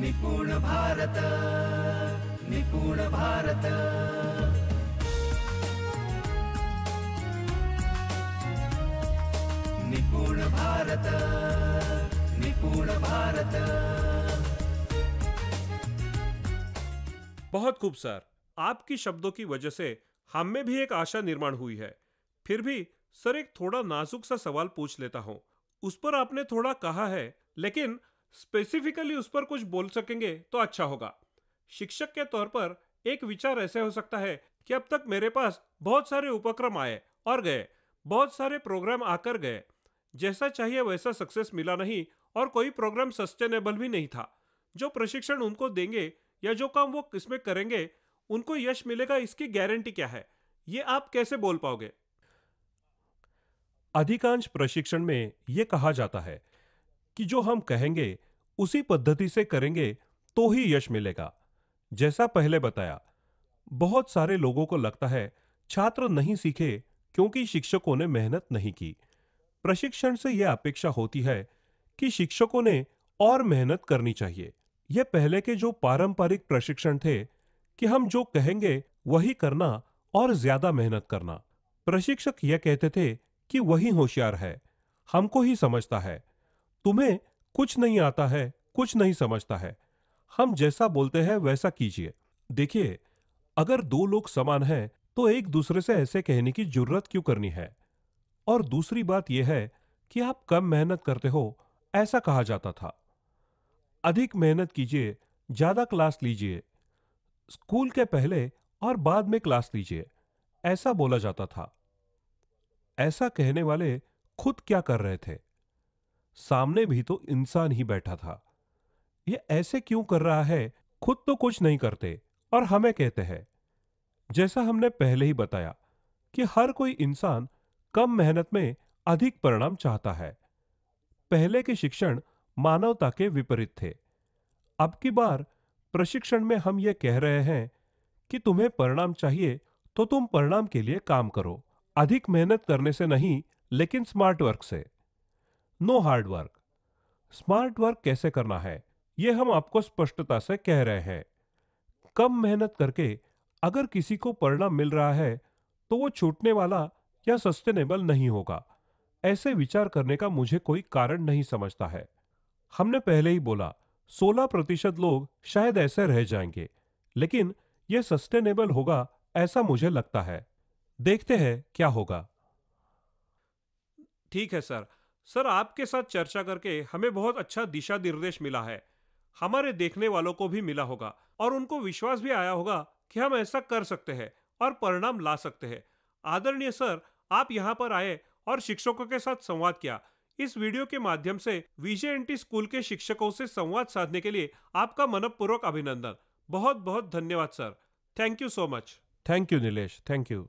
निपुण भारत निपुण भारत निपुण भारत निपुण भारत बहुत खूब सर आपकी शब्दों की वजह से हम में भी एक आशा निर्माण हुई है फिर भी सर एक थोड़ा नाजुक सा सवाल पूछ लेता हूँ उस पर आपने थोड़ा कहा है लेकिन स्पेसिफिकली उस पर कुछ बोल सकेंगे तो अच्छा होगा शिक्षक के तौर पर एक विचार ऐसे हो सकता है कि अब तक मेरे पास बहुत सारे उपक्रम आए और गए बहुत सारे प्रोग्राम आकर गए जैसा चाहिए वैसा सक्सेस मिला नहीं और कोई प्रोग्राम सस्टेनेबल भी नहीं था जो प्रशिक्षण उनको देंगे या जो काम वो इसमें करेंगे उनको यश मिलेगा इसकी गारंटी क्या है ये आप कैसे बोल पाओगे अधिकांश प्रशिक्षण में यह कहा जाता है कि जो हम कहेंगे उसी पद्धति से करेंगे तो ही यश मिलेगा जैसा पहले बताया बहुत सारे लोगों को लगता है छात्र नहीं सीखे क्योंकि शिक्षकों ने मेहनत नहीं की प्रशिक्षण से यह अपेक्षा होती है कि शिक्षकों ने और मेहनत करनी चाहिए यह पहले के जो पारंपरिक प्रशिक्षण थे कि हम जो कहेंगे वही करना और ज्यादा मेहनत करना प्रशिक्षक यह कहते थे कि वही होशियार है हमको ही समझता है तुम्हें कुछ नहीं आता है कुछ नहीं समझता है हम जैसा बोलते हैं वैसा कीजिए देखिए अगर दो लोग समान हैं तो एक दूसरे से ऐसे कहने की जरूरत क्यों करनी है और दूसरी बात यह है कि आप कम मेहनत करते हो ऐसा कहा जाता था अधिक मेहनत कीजिए ज्यादा क्लास लीजिए स्कूल के पहले और बाद में क्लास लीजिए ऐसा बोला जाता था ऐसा कहने वाले खुद क्या कर रहे थे सामने भी तो इंसान ही बैठा था ये ऐसे क्यों कर रहा है खुद तो कुछ नहीं करते और हमें कहते हैं जैसा हमने पहले ही बताया कि हर कोई इंसान कम मेहनत में अधिक परिणाम चाहता है पहले के शिक्षण मानवता के विपरीत थे अब की बार प्रशिक्षण में हम ये कह रहे हैं कि तुम्हें परिणाम चाहिए तो तुम परिणाम के लिए काम करो अधिक मेहनत करने से नहीं लेकिन स्मार्ट वर्क से no hard work smart work कैसे करना है ये हम आपको स्पष्टता से कह रहे हैं कम मेहनत करके अगर किसी को परिणाम मिल रहा है तो वो छूटने वाला या सस्टेनेबल नहीं होगा ऐसे विचार करने का मुझे कोई कारण नहीं समझता है हमने पहले ही बोला 16 प्रतिशत लोग शायद ऐसे रह जाएंगे लेकिन यह सस्टेनेबल होगा ऐसा मुझे लगता है देखते हैं क्या होगा ठीक है सर सर आपके साथ चर्चा करके हमें बहुत अच्छा दिशा निर्देश मिला है हमारे देखने वालों को भी मिला होगा और उनको विश्वास भी आया होगा कि हम ऐसा कर सकते हैं और परिणाम ला सकते हैं आदरणीय सर आप यहाँ पर आए और शिक्षकों के साथ संवाद किया इस वीडियो के माध्यम से विजय एंटी स्कूल के शिक्षकों से संवाद साधने के लिए आपका मनपूर्वक अभिनंदन बहुत बहुत धन्यवाद sir thank you so much thank you Nilesh thank you